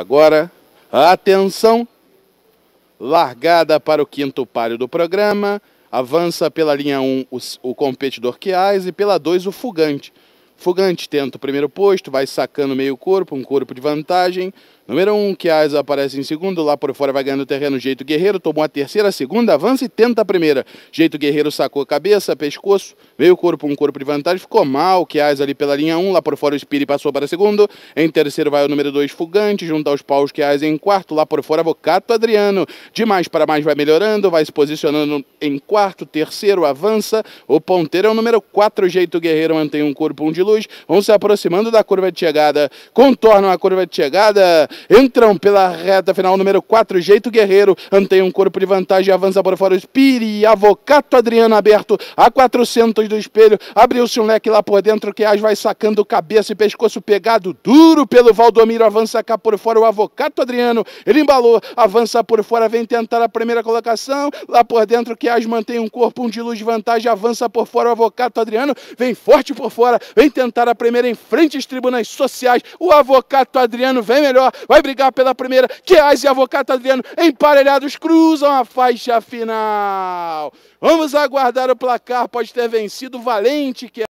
Agora, atenção! Largada para o quinto páreo do programa, avança pela linha 1 o, o competidor Quiais e pela 2 o Fugante. Fugante tenta o primeiro posto, vai sacando meio corpo, um corpo de vantagem, Número 1, um, Chiaz aparece em segundo, lá por fora vai ganhando terreno, Jeito Guerreiro tomou a terceira, segunda avança e tenta a primeira. Jeito Guerreiro sacou cabeça, pescoço, veio o corpo, um corpo de vantagem, ficou mal, Chiaz ali pela linha 1, um, lá por fora o Spiri passou para segundo, em terceiro vai o número 2, Fugante, junto aos paus, Chiaz em quarto, lá por fora Vocato Adriano, de mais para mais vai melhorando, vai se posicionando em quarto, terceiro avança, o ponteiro é o número 4, Jeito Guerreiro mantém um corpo, um de luz, vão se aproximando da curva de chegada, contornam a curva de chegada, Entram pela reta final número 4, Jeito Guerreiro. anteia um corpo de vantagem, avança por fora. Piri, Avocato Adriano aberto a 400 do espelho. Abriu-se um leque lá por dentro. que as vai sacando cabeça e pescoço pegado duro pelo Valdomiro. Avança cá por fora o Avocato Adriano. Ele embalou, avança por fora, vem tentar a primeira colocação. Lá por dentro, que as mantém um corpo, um de luz de vantagem. Avança por fora o Avocato Adriano. Vem forte por fora, vem tentar a primeira em frente às tribunas sociais. O Avocato Adriano vem melhor, vai brigar pela primeira. É as e Avocado Adriano, emparelhados, cruzam a faixa final. Vamos aguardar o placar, pode ter vencido o Valente, que é